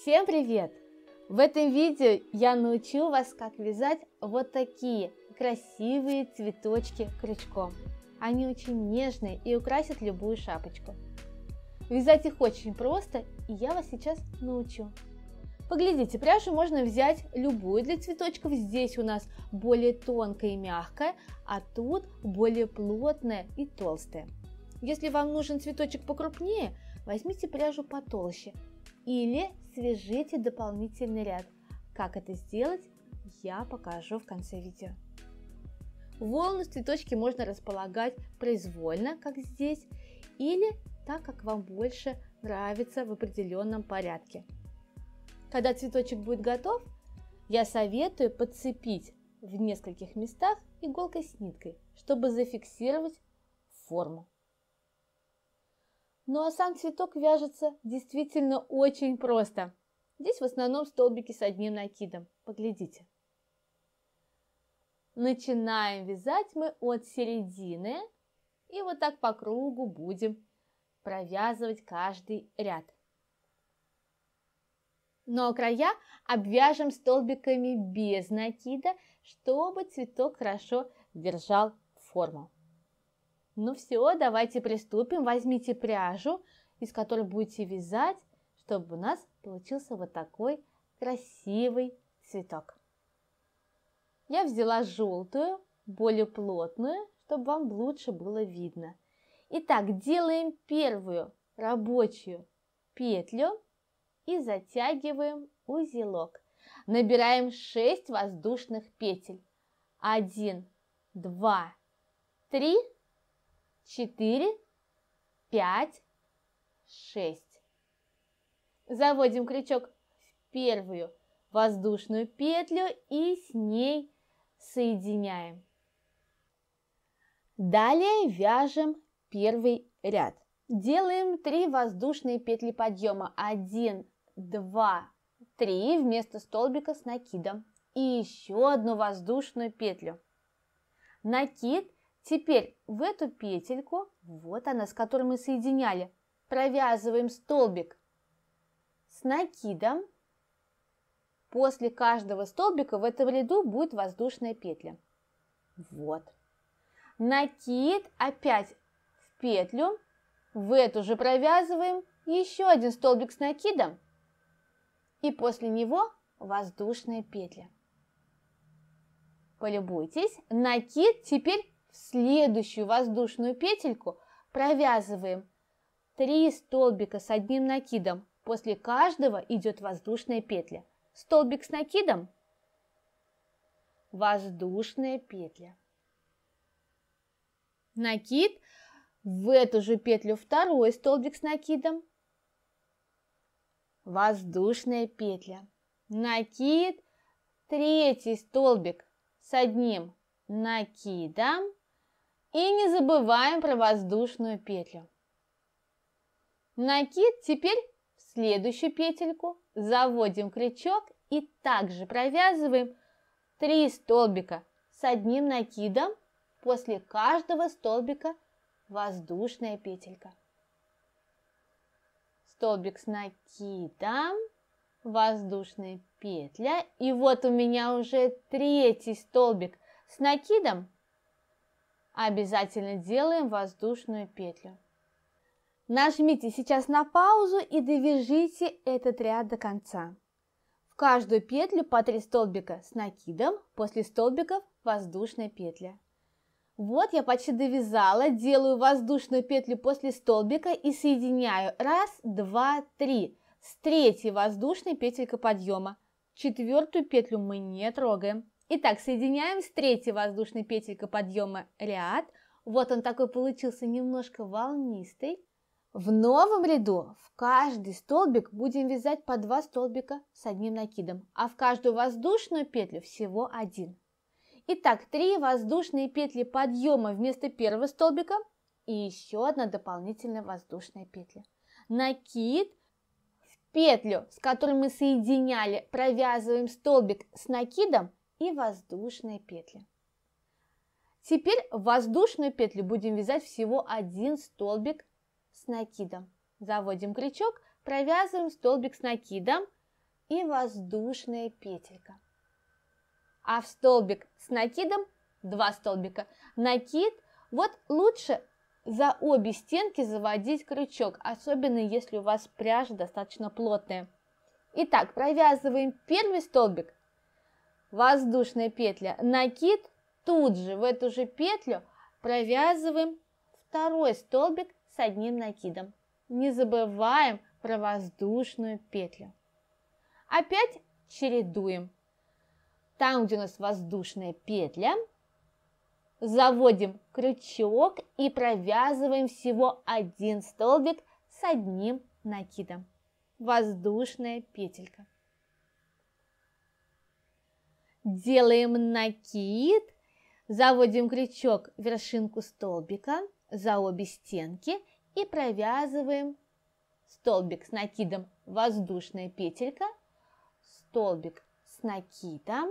Всем привет! В этом видео я научу вас, как вязать вот такие красивые цветочки крючком. Они очень нежные и украсят любую шапочку. Вязать их очень просто, и я вас сейчас научу. Поглядите, пряжу можно взять любую для цветочков. Здесь у нас более тонкая и мягкая, а тут более плотная и толстая. Если вам нужен цветочек покрупнее, возьмите пряжу потолще или свяжите дополнительный ряд. Как это сделать, я покажу в конце видео. Волны в цветочке можно располагать произвольно, как здесь, или так, как вам больше нравится в определенном порядке. Когда цветочек будет готов, я советую подцепить в нескольких местах иголкой с ниткой, чтобы зафиксировать форму. Ну а сам цветок вяжется действительно очень просто. Здесь в основном столбики с одним накидом. Поглядите. Начинаем вязать мы от середины и вот так по кругу будем провязывать каждый ряд. Но ну, а края обвяжем столбиками без накида, чтобы цветок хорошо держал форму. Ну все, давайте приступим. Возьмите пряжу, из которой будете вязать, чтобы у нас получился вот такой красивый цветок. Я взяла желтую, более плотную, чтобы вам лучше было видно. Итак, делаем первую рабочую петлю и затягиваем узелок. Набираем 6 воздушных петель. 1, 2, 3, четыре пять шесть Заводим крючок в первую воздушную петлю и с ней соединяем. Далее вяжем первый ряд. Делаем 3 воздушные петли подъема. 1, 2, 3 вместо столбика с накидом. И еще одну воздушную петлю. Накид – Теперь в эту петельку, вот она, с которой мы соединяли, провязываем столбик с накидом. После каждого столбика в этом ряду будет воздушная петля. Вот. Накид опять в петлю. В эту же провязываем еще один столбик с накидом. И после него воздушная петля. Полюбуйтесь, накид теперь следующую воздушную петельку провязываем 3 столбика с одним накидом. После каждого идет воздушная петля. Столбик с накидом, воздушная петля. Накид, в эту же петлю второй столбик с накидом, воздушная петля. Накид, третий столбик с одним накидом, и не забываем про воздушную петлю. Накид теперь в следующую петельку заводим крючок и также провязываем 3 столбика с одним накидом после каждого столбика воздушная петелька. Столбик с накидом, воздушная петля. И вот у меня уже третий столбик с накидом обязательно делаем воздушную петлю. Нажмите сейчас на паузу и довяжите этот ряд до конца. В каждую петлю по 3 столбика с накидом, после столбиков воздушная петля. Вот я почти довязала, делаю воздушную петлю после столбика и соединяю Раз, два, три. с третьей воздушной петелькой подъема. Четвертую петлю мы не трогаем. Итак, соединяем с третьей воздушной петелькой подъема ряд. Вот он такой получился немножко волнистый. В новом ряду в каждый столбик будем вязать по два столбика с одним накидом, а в каждую воздушную петлю всего один. Итак, три воздушные петли подъема вместо первого столбика и еще одна дополнительная воздушная петля. Накид в петлю, с которой мы соединяли, провязываем столбик с накидом, и воздушные петли. Теперь в воздушную петлю будем вязать всего один столбик с накидом. Заводим крючок, провязываем столбик с накидом и воздушная петелька. А в столбик с накидом два столбика. Накид, вот лучше за обе стенки заводить крючок, особенно если у вас пряжа достаточно плотная. Итак, провязываем первый столбик, воздушная петля, накид, тут же в эту же петлю провязываем второй столбик с одним накидом. Не забываем про воздушную петлю. Опять чередуем. Там, где у нас воздушная петля, заводим крючок и провязываем всего один столбик с одним накидом. Воздушная петелька. Делаем накид, заводим крючок в вершинку столбика за обе стенки и провязываем столбик с накидом воздушная петелька, столбик с накидом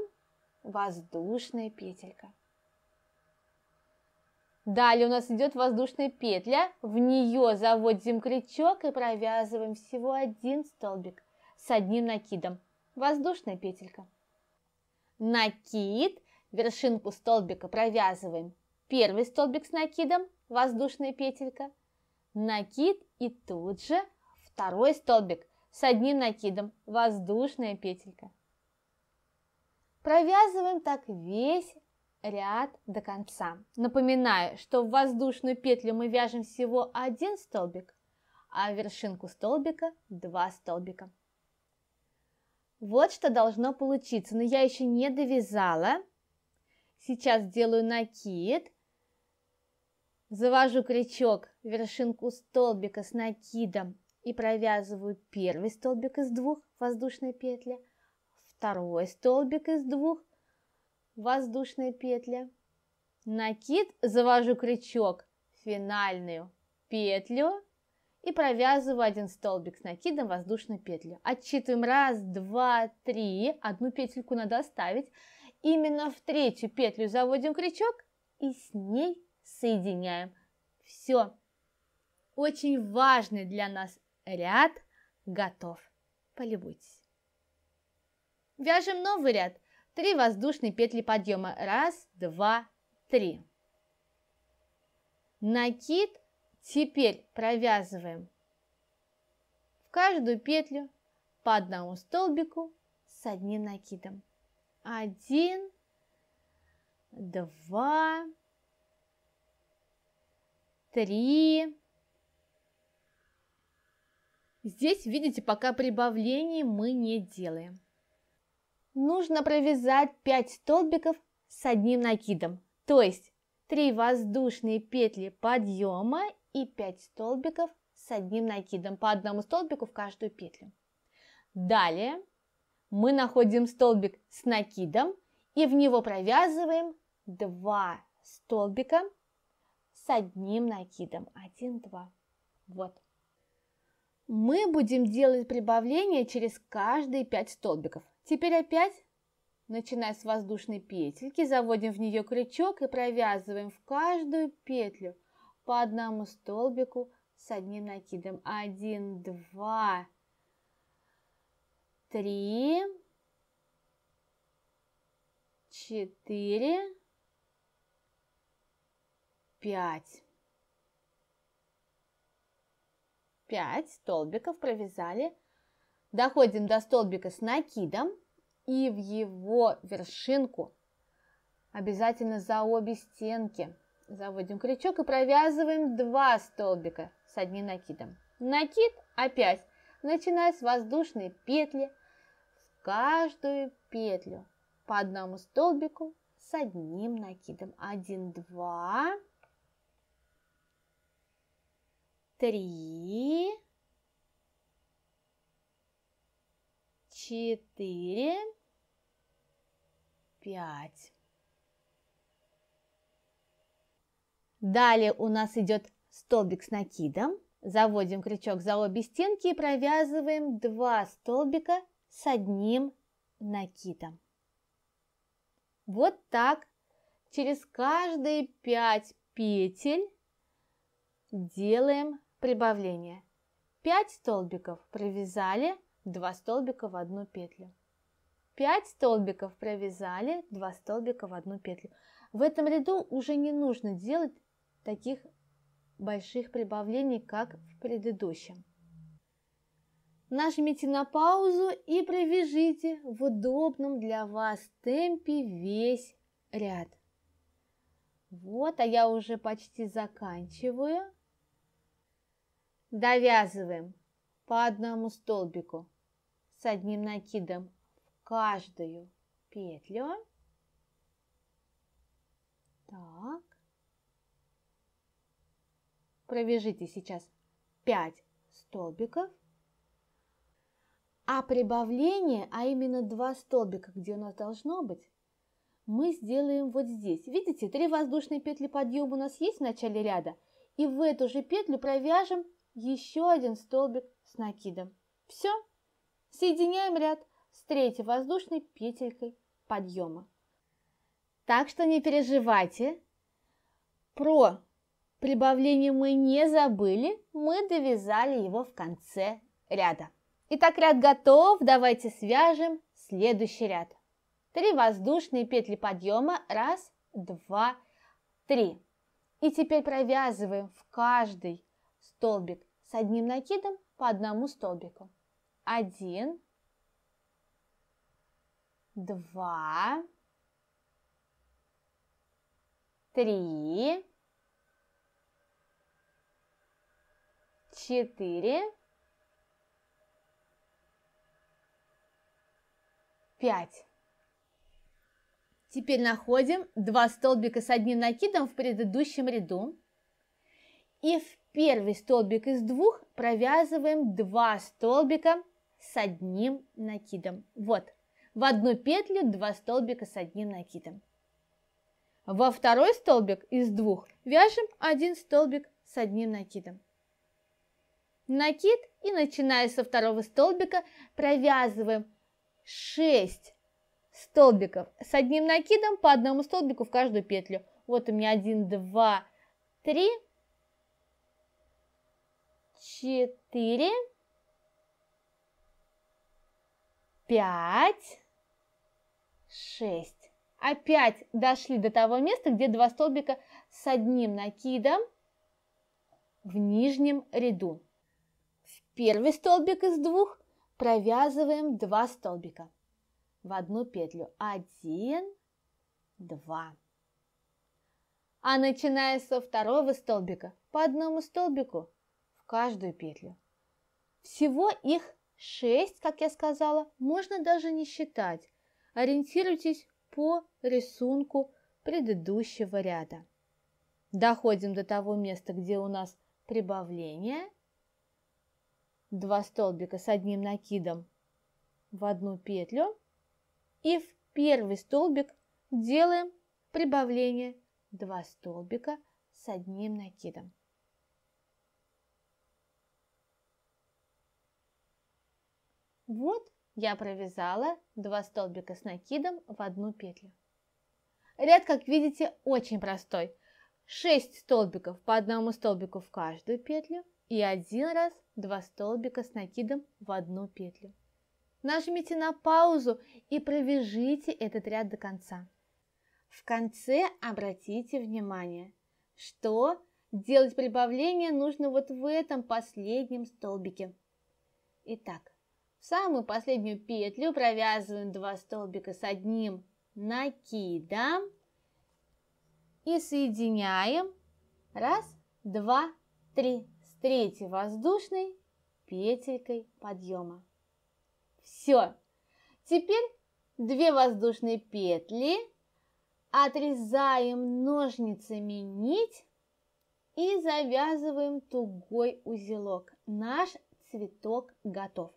воздушная петелька. Далее у нас идет воздушная петля, в нее заводим крючок и провязываем всего один столбик с одним накидом. Воздушная петелька накид, вершинку столбика провязываем первый столбик с накидом, воздушная петелька, накид и тут же второй столбик с одним накидом, воздушная петелька. Провязываем так весь ряд до конца. Напоминаю, что в воздушную петлю мы вяжем всего один столбик, а в вершинку столбика два столбика. Вот что должно получиться, но я еще не довязала. Сейчас делаю накид. Завожу крючок в вершинку столбика с накидом и провязываю первый столбик из двух, воздушной петли, второй столбик из двух, воздушной петли, накид, завожу крючок, финальную петлю, и провязываю один столбик с накидом воздушную петлю. Отсчитываем раз, два, три, одну петельку надо оставить. Именно в третью петлю заводим крючок и с ней соединяем. Все. Очень важный для нас ряд готов. Полюбуйтесь. Вяжем новый ряд. Три воздушные петли подъема. Раз, два, три. Накид Теперь провязываем в каждую петлю по одному столбику с одним накидом. Один, два, три. Здесь, видите, пока прибавлений мы не делаем. Нужно провязать 5 столбиков с одним накидом, то есть 3 воздушные петли подъема и 5 столбиков с одним накидом, по одному столбику в каждую петлю. Далее мы находим столбик с накидом и в него провязываем 2 столбика с одним накидом. 1, 2. Вот. Мы будем делать прибавление через каждые 5 столбиков. Теперь опять, начиная с воздушной петельки, заводим в нее крючок и провязываем в каждую петлю – по одному столбику с одним накидом. Один, два, три, четыре, пять. Пять столбиков провязали. Доходим до столбика с накидом и в его вершинку обязательно за обе стенки – Заводим крючок и провязываем 2 столбика с одним накидом. Накид опять, начиная с воздушной петли, в каждую петлю по одному столбику с одним накидом. 1, 2, 3, 4, 5. Далее у нас идет столбик с накидом. Заводим крючок за обе стенки и провязываем два столбика с одним накидом. Вот так через каждые 5 петель делаем прибавление. 5 столбиков провязали, 2 столбика в одну петлю. 5 столбиков провязали, 2 столбика в одну петлю. В этом ряду уже не нужно делать таких больших прибавлений, как в предыдущем. Нажмите на паузу и провяжите в удобном для вас темпе весь ряд. Вот, а я уже почти заканчиваю. Довязываем по одному столбику с одним накидом в каждую петлю. Так провяжите сейчас 5 столбиков, а прибавление, а именно 2 столбика, где у нас должно быть, мы сделаем вот здесь. Видите, 3 воздушные петли подъема у нас есть в начале ряда, и в эту же петлю провяжем еще один столбик с накидом. Все, соединяем ряд с третьей воздушной петелькой подъема. Так что не переживайте про Прибавление мы не забыли, мы довязали его в конце ряда. Итак, ряд готов, давайте свяжем следующий ряд. Три воздушные петли подъема, раз, два, три. И теперь провязываем в каждый столбик с одним накидом по одному столбику. Один, два, три, четыре, пять. Теперь находим два столбика с одним накидом в предыдущем ряду. И в первый столбик из двух провязываем два столбика с одним накидом. Вот, в одну петлю два столбика с одним накидом. Во второй столбик из двух вяжем один столбик с одним накидом накид и начиная со второго столбика провязываем 6 столбиков с одним накидом по одному столбику в каждую петлю. Вот у меня 1, 2, 3, 4, 5, 6. Опять дошли до того места, где два столбика с одним накидом в нижнем ряду первый столбик из двух провязываем два столбика в одну петлю. Один, два. А начиная со второго столбика по одному столбику в каждую петлю. Всего их 6, как я сказала, можно даже не считать. Ориентируйтесь по рисунку предыдущего ряда. Доходим до того места, где у нас прибавление – два столбика с одним накидом в одну петлю и в первый столбик делаем прибавление 2 столбика с одним накидом. Вот я провязала 2 столбика с накидом в одну петлю. Ряд, как видите, очень простой. 6 столбиков по одному столбику в каждую петлю – и один раз два столбика с накидом в одну петлю. Нажмите на паузу и провяжите этот ряд до конца. В конце обратите внимание, что делать прибавление нужно вот в этом последнем столбике. Итак, в самую последнюю петлю провязываем два столбика с одним накидом и соединяем раз, два, три третьей воздушной петелькой подъема. Все. Теперь две воздушные петли, отрезаем ножницами нить и завязываем тугой узелок. Наш цветок готов.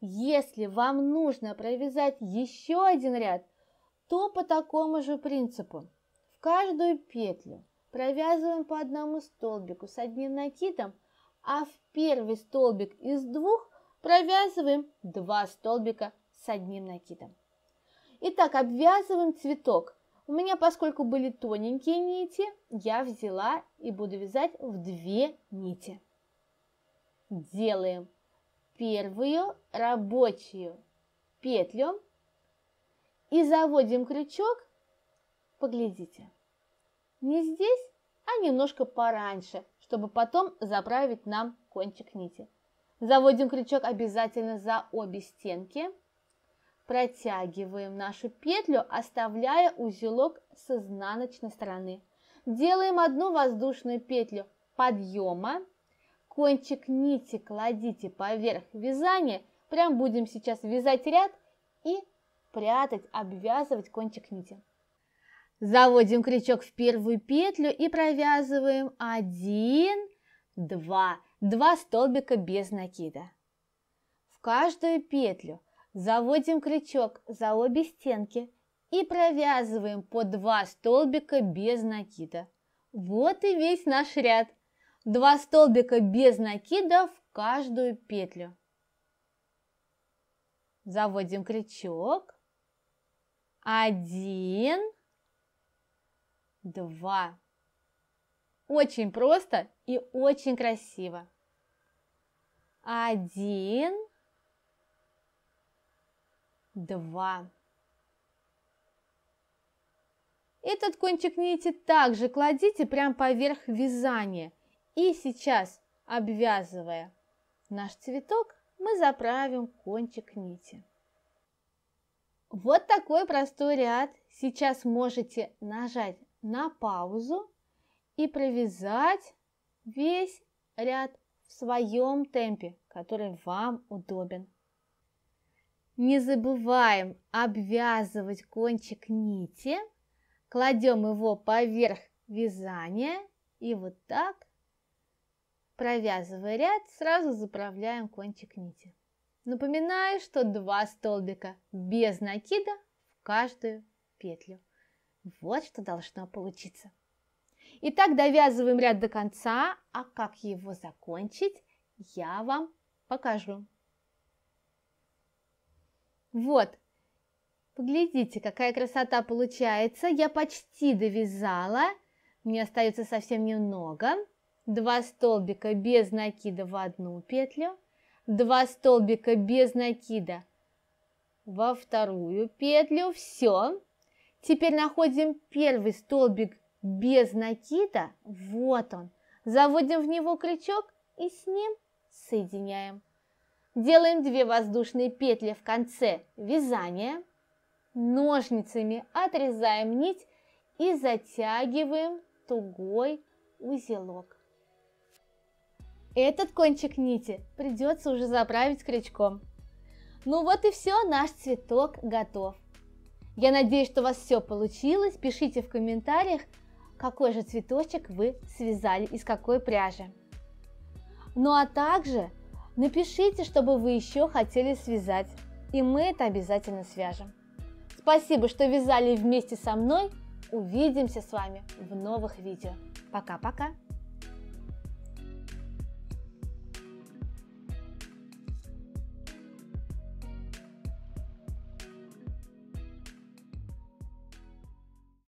Если вам нужно провязать еще один ряд, то по такому же принципу. В каждую петлю провязываем по одному столбику с одним накидом а в первый столбик из двух провязываем два столбика с одним накидом. Итак, обвязываем цветок. У меня, поскольку были тоненькие нити, я взяла и буду вязать в две нити. Делаем первую рабочую петлю и заводим крючок. Поглядите, не здесь, а немножко пораньше, чтобы потом заправить нам кончик нити. Заводим крючок обязательно за обе стенки. Протягиваем нашу петлю, оставляя узелок с изнаночной стороны. Делаем одну воздушную петлю подъема. Кончик нити кладите поверх вязания. Прям будем сейчас вязать ряд и прятать, обвязывать кончик нити. Заводим крючок в первую петлю и провязываем 1, 2, 2 столбика без накида. В каждую петлю заводим крючок за обе стенки и провязываем по 2 столбика без накида. Вот и весь наш ряд. 2 столбика без накида в каждую петлю. Заводим крючок. Один, два. Очень просто и очень красиво. Один, два. Этот кончик нити также кладите прямо поверх вязания. И сейчас, обвязывая наш цветок, мы заправим кончик нити. Вот такой простой ряд. Сейчас можете нажать на паузу и провязать весь ряд в своем темпе, который вам удобен. Не забываем обвязывать кончик нити, кладем его поверх вязания и вот так, провязывая ряд, сразу заправляем кончик нити. Напоминаю, что два столбика без накида в каждую петлю. Вот что должно получиться. Итак, довязываем ряд до конца, а как его закончить, я вам покажу. Вот, поглядите, какая красота получается. Я почти довязала, мне остается совсем немного. Два столбика без накида в одну петлю, два столбика без накида во вторую петлю, все. Теперь находим первый столбик без накида. Вот он. Заводим в него крючок и с ним соединяем. Делаем две воздушные петли в конце вязания. Ножницами отрезаем нить и затягиваем тугой узелок. Этот кончик нити придется уже заправить крючком. Ну вот и все, наш цветок готов. Я надеюсь, что у вас все получилось. Пишите в комментариях, какой же цветочек вы связали, из какой пряжи. Ну а также напишите, чтобы вы еще хотели связать, и мы это обязательно свяжем. Спасибо, что вязали вместе со мной. Увидимся с вами в новых видео. Пока-пока!